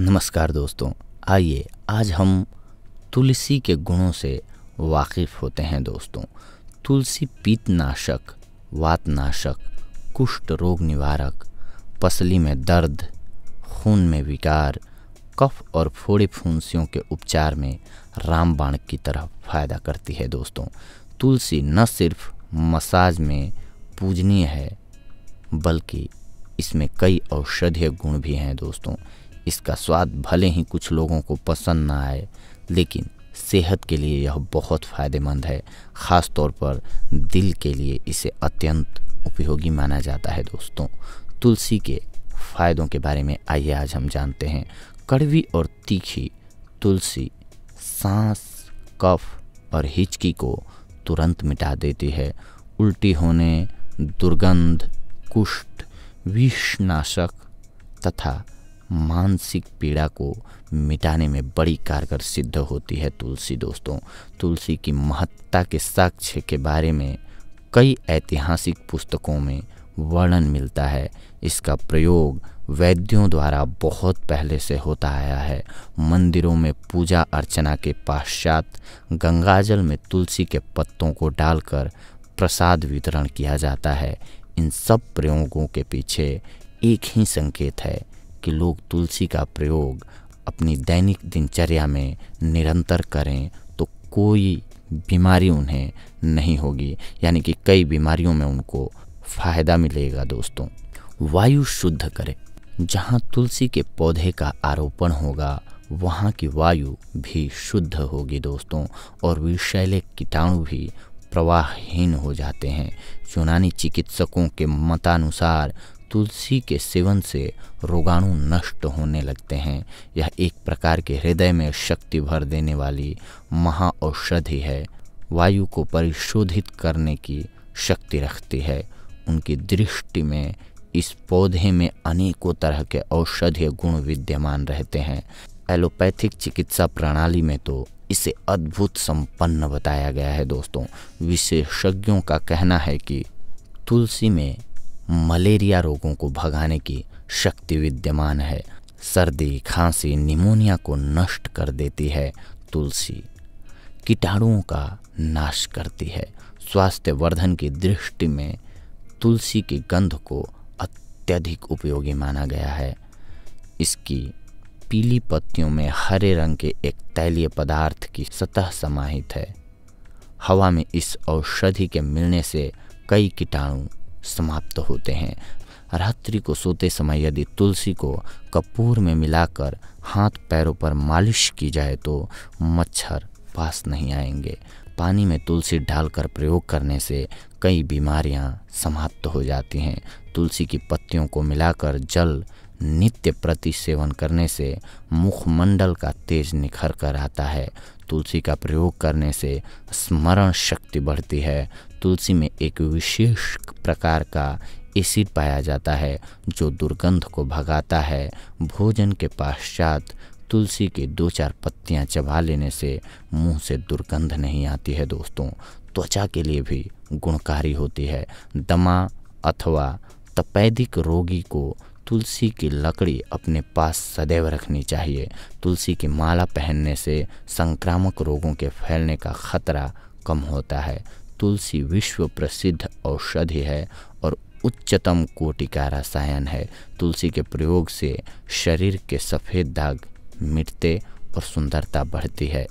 नमस्कार दोस्तों आइए आज हम तुलसी के गुणों से वाकिफ़ होते हैं दोस्तों तुलसी पीतनाशक वातनाशक कुष्ठ रोग निवारक पसली में दर्द खून में विकार कफ और फोड़े फुंसियों के उपचार में रामबाण की तरह फ़ायदा करती है दोस्तों तुलसी न सिर्फ मसाज में पूजनीय है बल्कि इसमें कई औषधीय गुण भी हैं दोस्तों इसका स्वाद भले ही कुछ लोगों को पसंद ना आए लेकिन सेहत के लिए यह बहुत फ़ायदेमंद है ख़ास तौर पर दिल के लिए इसे अत्यंत उपयोगी माना जाता है दोस्तों तुलसी के फ़ायदों के बारे में आइए आज हम जानते हैं कड़वी और तीखी तुलसी सांस कफ और हिचकी को तुरंत मिटा देती है उल्टी होने दुर्गंध कुष्ठ विषनाशक तथा मानसिक पीड़ा को मिटाने में बड़ी कारगर सिद्ध होती है तुलसी दोस्तों तुलसी की महत्ता के साक्ष्य के बारे में कई ऐतिहासिक पुस्तकों में वर्णन मिलता है इसका प्रयोग वैद्यों द्वारा बहुत पहले से होता आया है मंदिरों में पूजा अर्चना के पश्चात गंगाजल में तुलसी के पत्तों को डालकर प्रसाद वितरण किया जाता है इन सब प्रयोगों के पीछे एक ही संकेत है कि लोग तुलसी का प्रयोग अपनी दैनिक दिनचर्या में निरंतर करें तो कोई बीमारी उन्हें नहीं होगी यानी कि कई बीमारियों में उनको फ़ायदा मिलेगा दोस्तों वायु शुद्ध करें जहाँ तुलसी के पौधे का आरोपण होगा वहाँ की वायु भी शुद्ध होगी दोस्तों और विषैले कीटाणु भी प्रवाहहीन हो जाते हैं यूनानी चिकित्सकों के मतानुसार तुलसी के सेवन से रोगाणु नष्ट होने लगते हैं यह एक प्रकार के हृदय में शक्ति भर देने वाली महा औषधि है वायु को परिशोधित करने की शक्ति रखती है उनकी दृष्टि में इस पौधे में अनेकों तरह के औषधीय गुण विद्यमान रहते हैं एलोपैथिक चिकित्सा प्रणाली में तो इसे अद्भुत संपन्न बताया गया है दोस्तों विशेषज्ञों का कहना है कि तुलसी में मलेरिया रोगों को भगाने की शक्ति विद्यमान है सर्दी खांसी निमोनिया को नष्ट कर देती है तुलसी कीटाणुओं का नाश करती है स्वास्थ्य वर्धन की दृष्टि में तुलसी के गंध को अत्यधिक उपयोगी माना गया है इसकी पीली पत्तियों में हरे रंग के एक तैलीय पदार्थ की सतह समाहित है हवा में इस औषधि के मिलने से कई कीटाणु समाप्त होते हैं रात्रि को सोते समय यदि तुलसी को कपूर में मिलाकर हाथ पैरों पर मालिश की जाए तो मच्छर पास नहीं आएंगे पानी में तुलसी डालकर प्रयोग करने से कई बीमारियां समाप्त हो जाती हैं तुलसी की पत्तियों को मिलाकर जल नित्य प्रति सेवन करने से मुखमंडल का तेज निखर कर आता है तुलसी का प्रयोग करने से स्मरण शक्ति बढ़ती है तुलसी में एक विशेष प्रकार का एसिड पाया जाता है जो दुर्गंध को भगाता है भोजन के पश्चात तुलसी के दो चार पत्तियां चबा लेने से मुंह से दुर्गंध नहीं आती है दोस्तों त्वचा के लिए भी गुणकारी होती है दमा अथवा तपैदिक रोगी को तुलसी की लकड़ी अपने पास सदैव रखनी चाहिए तुलसी की माला पहनने से संक्रामक रोगों के फैलने का खतरा कम होता है तुलसी विश्व प्रसिद्ध औषधि है और उच्चतम कोटि का रसायन है तुलसी के प्रयोग से शरीर के सफ़ेद दाग मिटते और सुंदरता बढ़ती है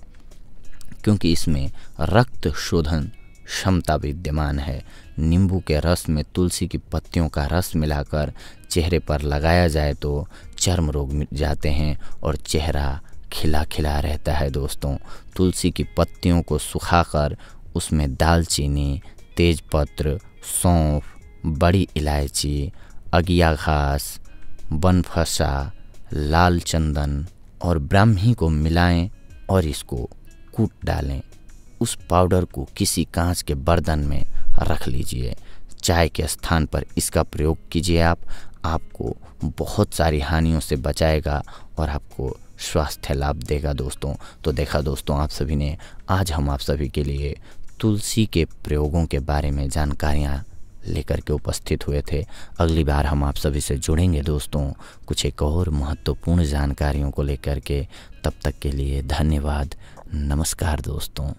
क्योंकि इसमें रक्त शोधन क्षमता विद्यमान है नींबू के रस में तुलसी की पत्तियों का रस मिलाकर चेहरे पर लगाया जाए तो चर्म रोग मिट जाते हैं और चेहरा खिला खिला रहता है दोस्तों तुलसी की पत्तियों को सुखाकर उसमें दालचीनी तेजपत्र सौंफ बड़ी इलायची अगिया घास बनफसा लाल चंदन और ब्राह्मी को मिलाएं और इसको कूट डालें उस पाउडर को किसी कांच के बर्तन में रख लीजिए चाय के स्थान पर इसका प्रयोग कीजिए आप आपको बहुत सारी हानियों से बचाएगा और आपको स्वास्थ्य लाभ देगा दोस्तों तो देखा दोस्तों आप सभी ने आज हम आप सभी के लिए तुलसी के प्रयोगों के बारे में जानकारियाँ लेकर के उपस्थित हुए थे अगली बार हम आप सभी से जुड़ेंगे दोस्तों कुछ एक और महत्वपूर्ण जानकारियों को लेकर के तब तक के लिए धन्यवाद नमस्कार दोस्तों